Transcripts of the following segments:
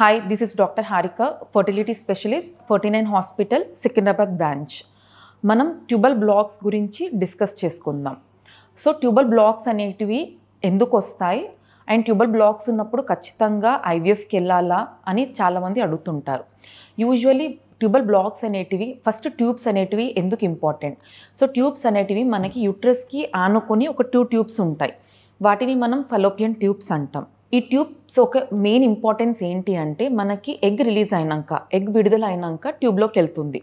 hi this is doctor Harika fertility specialist forty nine hospital Secunderabad branch మనం tubal blocks గురించి discuss చేసుకుందాం so tubal blocks అనేటివి ఎందుకు వస్తాయి అండ్ ట్యూబల్ బ్లాక్స్ ఉన్నప్పుడు ఖచ్చితంగా ఐవీఎఫ్కి వెళ్ళాలా అని చాలామంది అడుగుతుంటారు యూజువలీ ట్యూబల్ బ్లాక్స్ అనేటివి ఫస్ట్ ట్యూబ్స్ అనేటివి ఎందుకు ఇంపార్టెంట్ సో ట్యూబ్స్ అనేటివి మనకి యూట్రస్కి ఆనుకొని ఒక టూ ట్యూబ్స్ ఉంటాయి వాటిని మనం ఫలోపియన్ ట్యూబ్స్ అంటాం ఈ ట్యూబ్స్ ఒక మెయిన్ ఇంపార్టెన్స్ ఏంటి అంటే మనకి ఎగ్ రిలీజ్ అయినాక ఎగ్ విడుదల అయినాక ట్యూబ్లోకి వెళ్తుంది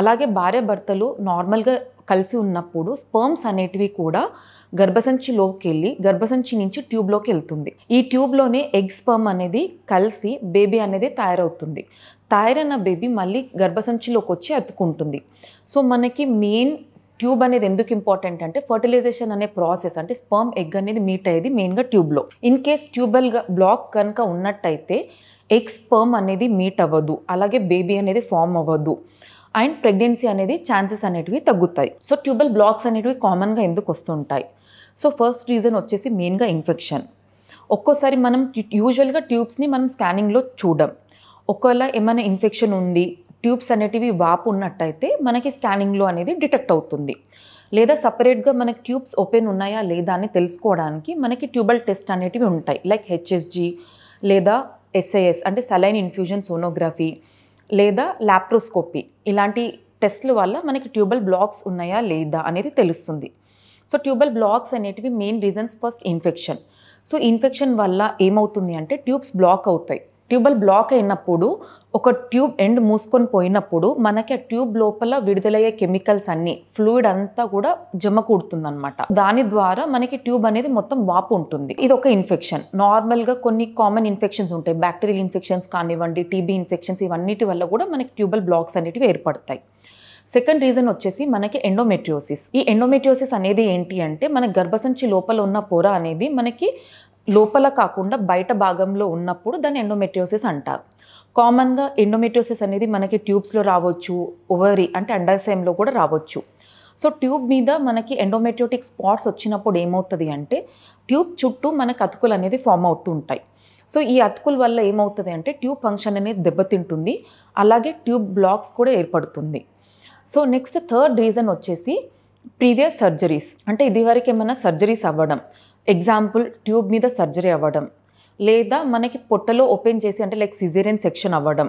అలాగే భార్య భర్తలు నార్మల్గా కలిసి ఉన్నప్పుడు స్పర్మ్స్ అనేటివి కూడా గర్భసంచిలోకి వెళ్ళి గర్భసంచి నుంచి ట్యూబ్లోకి వెళ్తుంది ఈ ట్యూబ్లోనే ఎగ్ స్పర్మ్ అనేది కలిసి బేబీ అనేది తయారవుతుంది తయారైన బేబీ మళ్ళీ గర్భసంచిలోకి వచ్చి అతుకుంటుంది సో మనకి మెయిన్ ట్యూబ్ అనేది ఎందుకు ఇంపార్టెంట్ అంటే ఫర్టిలైజేషన్ అనే ప్రాసెస్ అంటే స్పర్మ్ ఎగ్ అనేది మీట్ అయ్యేది మెయిన్గా ట్యూబ్లో ఇన్ కేస్ ట్యూబల్గా బ్లాక్ కనుక ఉన్నట్టయితే ఎగ్ స్పర్మ్ అనేది మీట్ అవ్వదు అలాగే బేబీ అనేది ఫామ్ అవ్వదు అండ్ ప్రెగ్నెన్సీ అనేది ఛాన్సెస్ అనేటివి తగ్గుతాయి సో ట్యూబల్ బ్లాక్స్ అనేటివి కామన్గా ఎందుకు వస్తుంటాయి సో ఫస్ట్ రీజన్ వచ్చేసి మెయిన్గా ఇన్ఫెక్షన్ ఒక్కోసారి మనం యూజువల్గా ట్యూబ్స్ని మనం స్కానింగ్లో చూడం ఒకవేళ ఏమైనా ఇన్ఫెక్షన్ ఉంది ట్యూబ్స్ అనేటివి వాపు ఉన్నట్టయితే మనకి స్కానింగ్లో అనేది డిటెక్ట్ అవుతుంది లేదా సపరేట్గా మనకి ట్యూబ్స్ ఓపెన్ ఉన్నాయా లేదా అని తెలుసుకోవడానికి మనకి ట్యూబల్ టెస్ట్ అనేటివి ఉంటాయి లైక్ హెచ్ఎస్జి లేదా ఎస్ఐఎస్ అంటే సలైన్ ఇన్ఫ్యూజన్ సోనోగ్రఫీ లేదా ల్యాప్రోస్కోపీ ఇలాంటి టెస్ట్ల వల్ల మనకి ట్యూబల్ బ్లాక్స్ ఉన్నాయా లేదా అనేది తెలుస్తుంది సో ట్యూబల్ బ్లాక్స్ అనేటివి main reasons first infection so infection వల్ల ఏమవుతుంది అంటే ట్యూబ్స్ బ్లాక్ అవుతాయి ట్యూబల్ బ్లాక్ అయినప్పుడు ఒక ట్యూబ్ ఎండ్ మూసుకొని పోయినప్పుడు మనకి ఆ ట్యూబ్ లోపల విడుదలయ్యే కెమికల్స్ అన్ని ఫ్లూయిడ్ అంతా కూడా జమ కూడుతుంది అనమాట దాని ద్వారా మనకి ట్యూబ్ అనేది మొత్తం వాపు ఉంటుంది ఇది ఒక ఇన్ఫెక్షన్ నార్మల్గా కొన్ని కామన్ ఇన్ఫెక్షన్స్ ఉంటాయి బ్యాక్టీరియల్ ఇన్ఫెక్షన్స్ కానివ్వండి టీబీ ఇన్ఫెక్షన్స్ ఇవన్నిటి వల్ల కూడా మనకి ట్యూబల్ బ్లాక్స్ అనేటివి ఏర్పడతాయి సెకండ్ రీజన్ వచ్చేసి మనకి ఎండోమెట్రియోసిస్ ఈ ఎండోమెట్రియోసిస్ అనేది ఏంటి అంటే మన గర్భసంచి లోపల ఉన్న పొర అనేది మనకి లోపల కాకుండా బయట భాగంలో ఉన్నప్పుడు దాన్ని ఎండోమెట్రియోసిస్ అంటారు కామన్గా ఎండోమెట్రియోసిస్ అనేది మనకి ట్యూబ్స్లో రావచ్చు ఓవరి అంటే అండాశయంలో కూడా రావచ్చు సో ట్యూబ్ మీద మనకి ఎండోమెట్రియోటిక్ స్పాట్స్ వచ్చినప్పుడు ఏమవుతుంది అంటే ట్యూబ్ చుట్టూ మనకు అతుకులు అనేది ఫామ్ అవుతూ ఉంటాయి సో ఈ అతుకుల వల్ల ఏమవుతుంది అంటే ట్యూబ్ ఫంక్షన్ అనేది దెబ్బతింటుంది అలాగే ట్యూబ్ బ్లాక్స్ కూడా ఏర్పడుతుంది సో నెక్స్ట్ థర్డ్ రీజన్ వచ్చేసి ప్రీవియస్ సర్జరీస్ అంటే ఇదివరకు ఏమైనా సర్జరీస్ అవ్వడం ఎగ్జాంపుల్ ట్యూబ్ మీద సర్జరీ అవ్వడం లేదా మనకి పొట్టలో ఓపెన్ చేసి అంటే లైక్ సిజేరియన్ సెక్షన్ అవ్వడం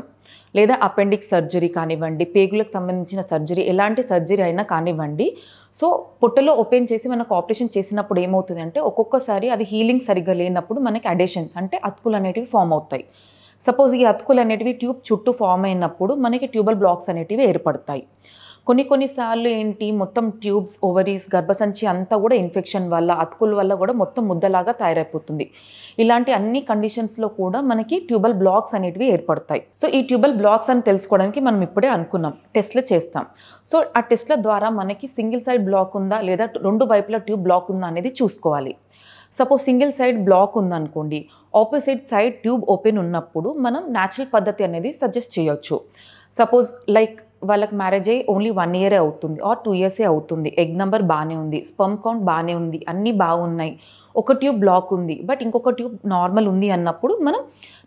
లేదా అపెండిక్స్ సర్జరీ కానివ్వండి పేగులకు సంబంధించిన సర్జరీ ఎలాంటి సర్జరీ అయినా కానివ్వండి సో పొట్టలో ఓపెన్ చేసి మనకు ఆపరేషన్ చేసినప్పుడు ఏమవుతుంది అంటే ఒక్కొక్కసారి అది హీలింగ్ సరిగ్గా లేనప్పుడు మనకి అడేషన్స్ అంటే అతుకులు అనేటివి ఫామ్ అవుతాయి సపోజ్ ఈ అతుకులు అనేటివి ట్యూబ్ చుట్టూ ఫామ్ అయినప్పుడు మనకి ట్యూబల్ బ్లాక్స్ అనేటివి ఏర్పడతాయి కొన్ని కొన్నిసార్లు ఏంటి మొత్తం ట్యూబ్స్ ఓవరీస్ గర్భసంచి అంతా కూడా ఇన్ఫెక్షన్ వల్ల అతుకుల వల్ల కూడా మొత్తం ముద్దలాగా తయారైపోతుంది ఇలాంటి అన్ని కండిషన్స్లో కూడా మనకి ట్యూబల్ బ్లాక్స్ అనేటివి ఏర్పడతాయి సో ఈ ట్యూబల్ బ్లాక్స్ అని తెలుసుకోవడానికి మనం ఇప్పుడే అనుకున్నాం టెస్ట్లు చేస్తాం సో ఆ టెస్ట్ల ద్వారా మనకి సింగిల్ సైడ్ బ్లాక్ ఉందా లేదా రెండు వైపుల ట్యూబ్ బ్లాక్ ఉందా అనేది చూసుకోవాలి సపోజ్ సింగిల్ సైడ్ బ్లాక్ ఉందనుకోండి ఆపోజిట్ సైడ్ ట్యూబ్ ఓపెన్ ఉన్నప్పుడు మనం న్యాచురల్ పద్ధతి అనేది సజెస్ట్ చేయొచ్చు సపోజ్ లైక్ వాళ్ళకి మ్యారేజ్ అయ్యి ఓన్లీ వన్ ఇయరే అవుతుంది ఆర్ టూ ఇయర్సే అవుతుంది ఎగ్ నెంబర్ బాగానే ఉంది స్పమ్ కౌంట్ బాగానే ఉంది అన్నీ బాగున్నాయి ఒక ట్యూబ్ బ్లాక్ ఉంది బట్ ఇంకొక ట్యూబ్ నార్మల్ ఉంది అన్నప్పుడు మనం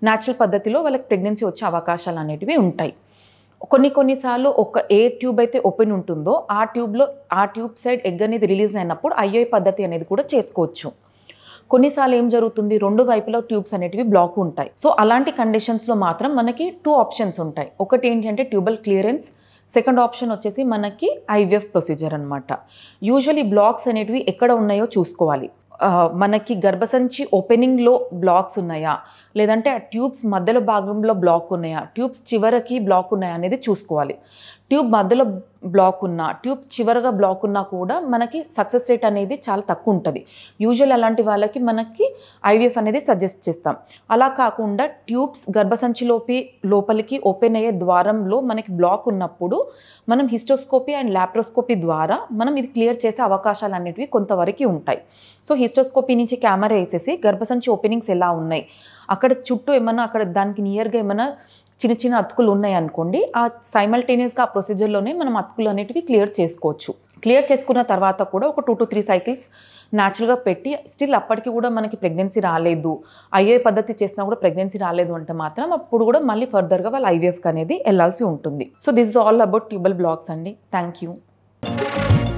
న్యాచురల్ పద్ధతిలో వాళ్ళకి ప్రెగ్నెన్సీ వచ్చే అవకాశాలు అనేటివి ఉంటాయి కొన్ని కొన్నిసార్లు ఒక ఏ ట్యూబ్ అయితే ఓపెన్ ఉంటుందో ఆ ట్యూబ్లో ఆ ట్యూబ్ సైడ్ ఎగ్ అనేది రిలీజ్ అయినప్పుడు ఐఓఐ పద్ధతి అనేది కూడా చేసుకోవచ్చు కొన్నిసార్లు ఏం జరుగుతుంది రెండు వైపులో ట్యూబ్స్ అనేటివి బ్లాక్ ఉంటాయి సో అలాంటి కండిషన్స్లో మాత్రం మనకి టూ ఆప్షన్స్ ఉంటాయి ఒకటి ఏంటంటే ట్యూబల్ క్లియరెన్స్ సెకండ్ ఆప్షన్ వచ్చేసి మనకి ఐవిఎఫ్ ప్రొసీజర్ అనమాట యూజువలీ బ్లాక్స్ అనేటివి ఎక్కడ ఉన్నాయో చూసుకోవాలి మనకి గర్భసంచి ఓపెనింగ్లో బ్లాక్స్ ఉన్నాయా లేదంటే ఆ ట్యూబ్స్ మధ్యలో భాగంలో బ్లాక్ ఉన్నాయా ట్యూబ్స్ చివరికి బ్లాక్ ఉన్నాయా అనేది చూసుకోవాలి ట్యూబ్ మధ్యలో బ్లాక్ ఉన్నా ట్యూబ్ చివరగా బ్లాక్ ఉన్నా కూడా మనకి సక్సెస్ రేట్ అనేది చాలా తక్కువ ఉంటుంది యూజువల్ అలాంటి వాళ్ళకి మనకి ఐవీఎఫ్ అనేది సజెస్ట్ చేస్తాం అలా కాకుండా ట్యూబ్స్ గర్భసంచిలోపి లోపలికి ఓపెన్ అయ్యే ద్వారంలో మనకి బ్లాక్ ఉన్నప్పుడు మనం హిస్టోస్కోపీ అండ్ ల్యాప్రోస్కోపీ ద్వారా మనం ఇది క్లియర్ చేసే అవకాశాలు అనేటివి కొంతవరకు ఉంటాయి సో హిస్టోస్కోపీ నుంచి కెమెరా వేసేసి గర్భసంచి ఓపెనింగ్స్ ఎలా ఉన్నాయి అక్కడ చుట్టూ ఏమన్నా అక్కడ దానికి నియర్గా ఏమైనా చిన్న చిన్న అతుకులు ఉన్నాయి అనుకోండి ఆ సైమల్టేనియస్గా ఆ ప్రొసీజర్లోనే మనం అతుకులు అనేటివి క్లియర్ చేసుకోవచ్చు క్లియర్ చేసుకున్న తర్వాత కూడా ఒక టూ టు త్రీ సైకిల్స్ న్యాచురల్గా పెట్టి స్టిల్ అప్పటికి కూడా మనకి ప్రెగ్నెన్సీ రాలేదు ఐఏ పద్ధతి చేసినా కూడా ప్రెగ్నెన్సీ రాలేదు అంటే మాత్రం అప్పుడు కూడా మళ్ళీ ఫర్దర్గా వాళ్ళు ఐవీఎఫ్కి అనేది వెళ్ళాల్సి ఉంటుంది so this is all about tubal blocks అండి థ్యాంక్ యూ